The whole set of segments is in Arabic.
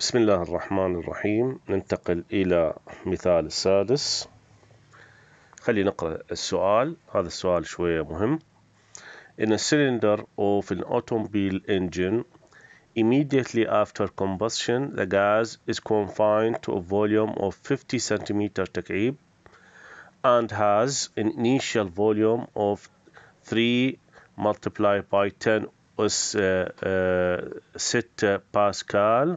بسم الله الرحمن الرحيم ننتقل إلى مثال السادس خلي نقرأ السؤال هذا السؤال شوية مهم In a cylinder of an automobile engine immediately after combustion the gas is confined to a volume of 50 centimeter تكعيب and has an initial volume of 3 multiplied by 10 أس 6 باسكال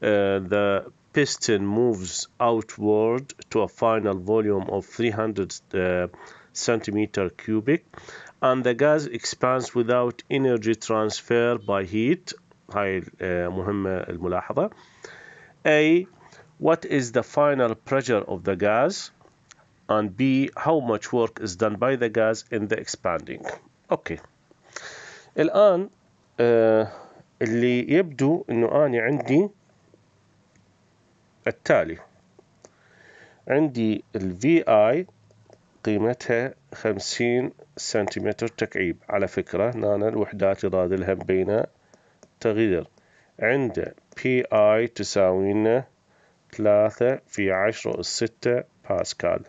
Uh, the piston moves outward to a final volume of 300 uh, centimeter cubic and the gas expands without energy transfer by heat هاي مهمة الملاحظة A what is the final pressure of the gas and B how much work is done by the gas in the expanding okay الآن uh, اللي يبدو انه أنا عندي التالي عندي ال VI قيمتها 50 سنتيمتر تكعيب على فكرة نانا الوحدات يضادلها لها بين تغيير عند بي اي تساوينا ثلاثة في عشرة الستة باسكال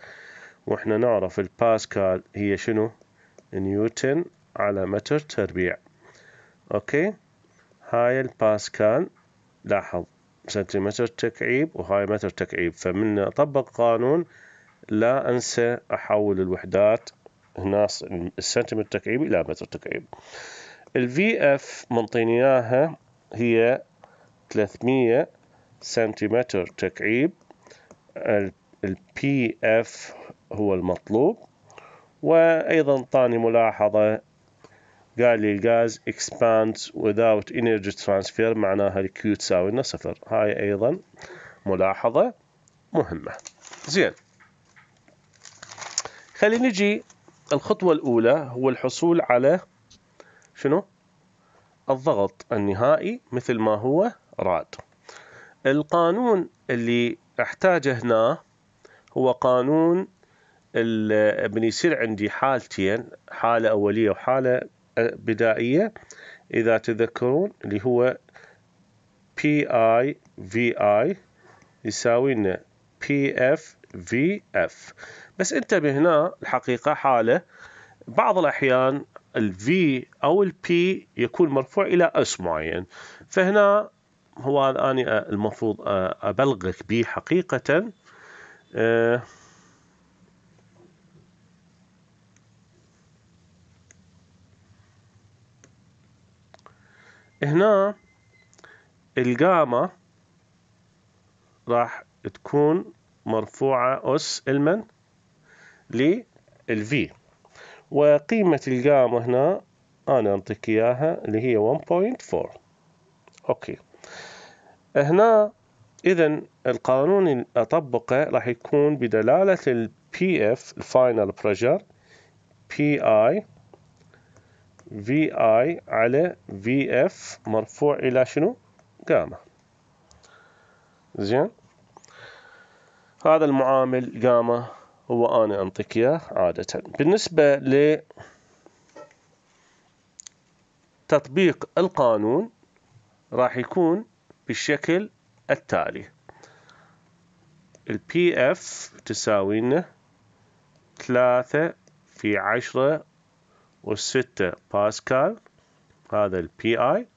واحنا نعرف الباسكال هي شنو نيوتن على متر تربيع اوكي هاي الباسكال لاحظ سنتيمتر تكعيب وهاي متر تكعيب فمن أطبق قانون لا أنسى أحول الوحدات هنا السنتيمتر تكعيب إلى متر تكعيب الفي اف منطيني اياها هي 300 سنتيمتر تكعيب البي اف هو المطلوب وايضا طاني ملاحظه قال لي الغاز expands without energy transfer معناها Q تساوي لنا صفر هاي أيضا ملاحظة مهمة زين خلينا نجي الخطوة الأولى هو الحصول على شنو الضغط النهائي مثل ما هو راد القانون اللي احتاجه هنا هو قانون من عندي حالتين حالة أولية وحالة بدائية إذا تذكرون اللي هو بي اي في اي يساوي لنا بي اف في اف بس انتبه هنا الحقيقة حالة بعض الأحيان ال V أو ال P يكون مرفوع إلى اس معين فهنا هو أنا المفروض أبلغك به حقيقة أه هنا الجاما راح تكون مرفوعة أس المن للفي وقيمة الجاما هنا أنا أعطيك إياها اللي هي 1.4 أوكي هنا إذا القانون اللي أطبقه راح يكون بدلالة الـ PF الفاينل بريشر PI في اي على في اف مرفوع الى شنو جاما زين هذا المعامل جاما هو انا انطيك اياه عاده بالنسبه ل تطبيق القانون راح يكون بالشكل التالي البي اف تساوي لنا ثلاثة في عشرة والستة باسكال هذا البي اي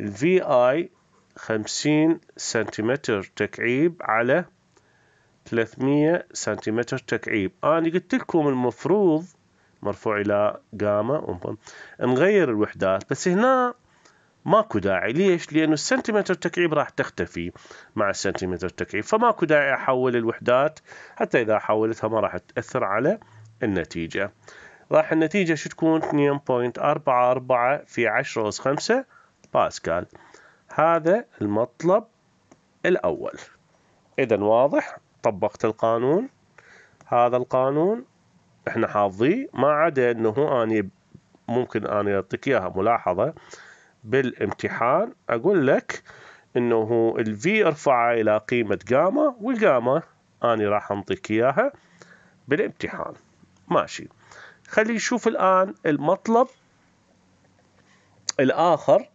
الفي اي خمسين سنتيمتر تكعيب على 300 سنتيمتر تكعيب أنا قلت لكم المفروض مرفوع إلى جاما أمم، نغير الوحدات بس هنا ماكو داعي ليش؟ لأنه السنتيمتر تكعيب راح تختفي مع السنتيمتر تكعيب فماكو داعي أحول الوحدات حتى إذا حولتها ما راح تأثر على النتيجة راح النتيجة شو تكون 2.44 في 10 أس 5 باسكال هذا المطلب الأول إذا واضح طبقت القانون هذا القانون احنا حافظيه ما عدا انه اني ممكن اني اعطيك اياها ملاحظه بالامتحان اقول لك انه V ارفعها الى قيمه جاما والجاما اني راح انطيك اياها بالامتحان ماشي خلي نشوف الآن المطلب الآخر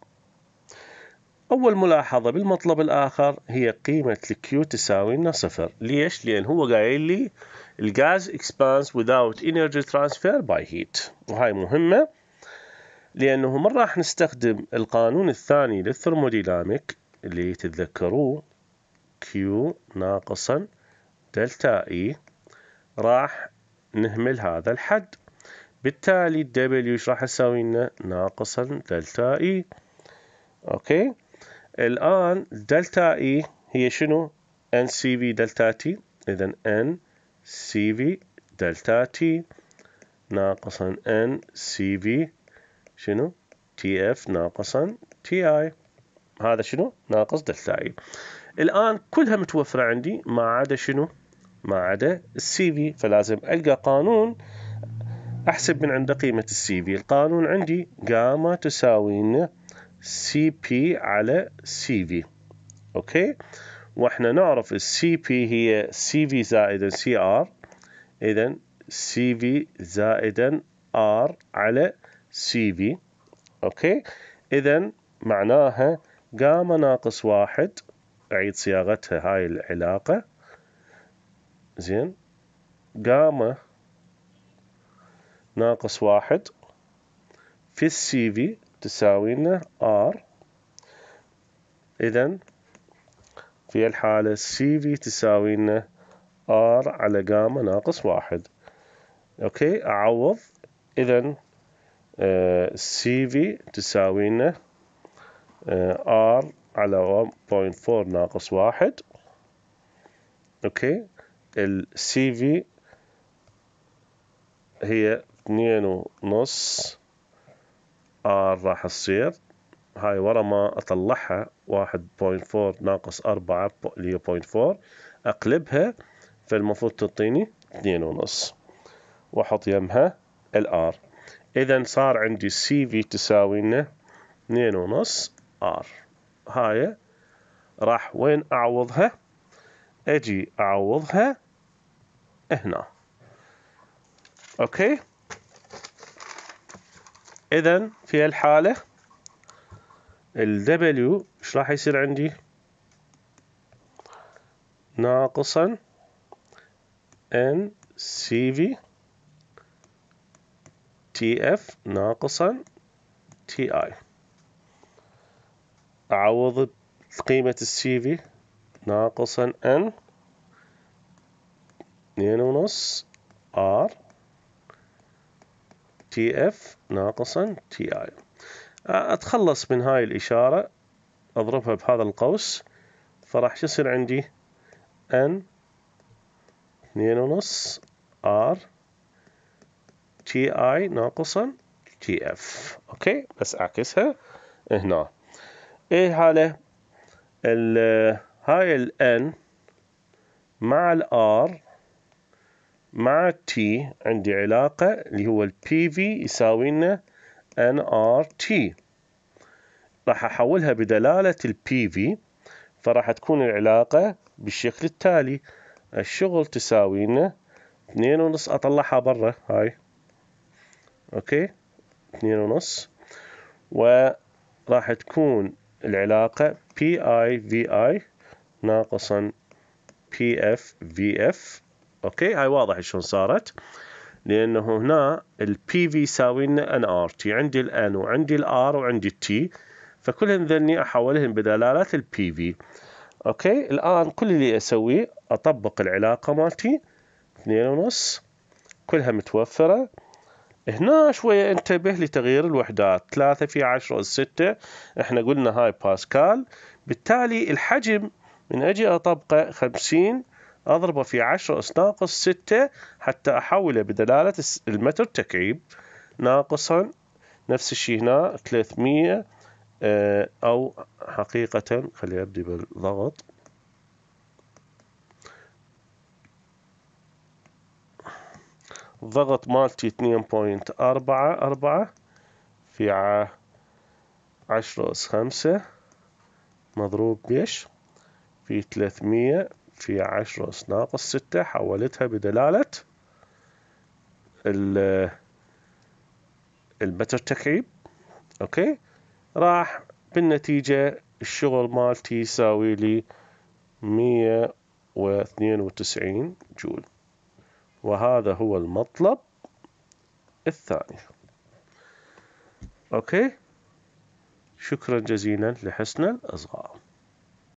أول ملاحظة بالمطلب الآخر هي قيمة الكيو تساوي لنا صفر ليش؟ لأن هو قايل لي الغاز expands without energy transfer by heat وهاي مهمة لأنه من راح نستخدم القانون الثاني للثرموديناميك اللي تتذكروه Q ناقصا دلتا E راح نهمل هذا الحد بالتالي الدبليو ايش راح تساوي لنا ناقصا دلتا اي e. اوكي الان دلتا اي e هي شنو ان سي في دلتا تي اذا ان سي في دلتا تي ناقصا ان سي في شنو تي اف ناقصا تي اي هذا شنو ناقص دلتا اي e. الان كلها متوفره عندي ما عدا شنو ما عدا السي في فلازم القى قانون أحسب من عند قيمة السي في القانون عندي جاما تساوي سي بي على سي في أوكي وإحنا نعرف السي بي هي سي في زائدا سي آر إذا سي في زائدا آر على سي في أوكي إذا معناها جاما ناقص واحد أعيد صياغتها هاي العلاقة زين جاما ناقص واحد في السي في تساوي لنا ار إذا في الحالة السي في تساوي لنا ار على جاما ناقص واحد أوكي أعوض إذا آه، السي في تساوي لنا ار آه، على 1.4 ناقص واحد أوكي السي في هي اثنين ونص ار راح تصير هاي ورا ما اطلعها واحد بوينت فور ناقص اربعة اللي هي بوينت فور اقلبها فالمفروض تعطيني اثنين ونص واحط يمها الار اذا صار عندي سي في تساوي لنا اثنين ونص ار هاي راح وين اعوضها اجي اعوضها هنا اوكي إذا في الحالة ال W إيش راح يصير عندي؟ ناقصا N CV TF ناقصا TI أعوض قيمة السي في ناقصا N اثنين ونص R تي اف ناقصا تي اي اتخلص من هاي الاشاره اضربها بهذا القوس فراح يصير عندي ان اثنين ونص ار تي اي ناقصا تي اف اوكي بس اعكسها هنا ايه حاله هاي ال N مع ال R مع تي عندي علاقة اللي هو ال PV يساوي لنا NRT راح أحولها بدلالة ال PV فراح تكون العلاقة بالشكل التالي الشغل تساوي لنا اثنين ونص أطلعها برا هاي أوكي اثنين ونص وراح تكون العلاقة PI VI ناقصا PF VF اوكي هاي واضح شلون صارت لانه هنا البي في يساوي لنا ان ار تي عندي الان وعندي الار وعندي التي فكلهن ذني احولهم بدلالات البي في اوكي الان كل اللي اسويه اطبق العلاقه مالتي اثنين ونص كلها متوفره هنا شوية انتبه لتغيير الوحدات ثلاثة في عشرة 6 احنا قلنا هاي باسكال بالتالي الحجم من اجي اطبقه خمسين أضربه في 10 أس ناقص 6 حتى أحوله بدلالة المتر تكعيب ناقصا نفس الشيء هنا 300 آه، أو حقيقة خلي أبدي بالضغط الضغط مالتي 2.44 في 10 أس 5 مضروب بيش في 300 في عشر اس ناقص ستة حولتها بدلالة ال المتر تكعيب اوكي راح بالنتيجة الشغل مالتي يساوي لي وتسعين جول وهذا هو المطلب الثاني اوكي شكرا جزيلا لحسن الاصغاء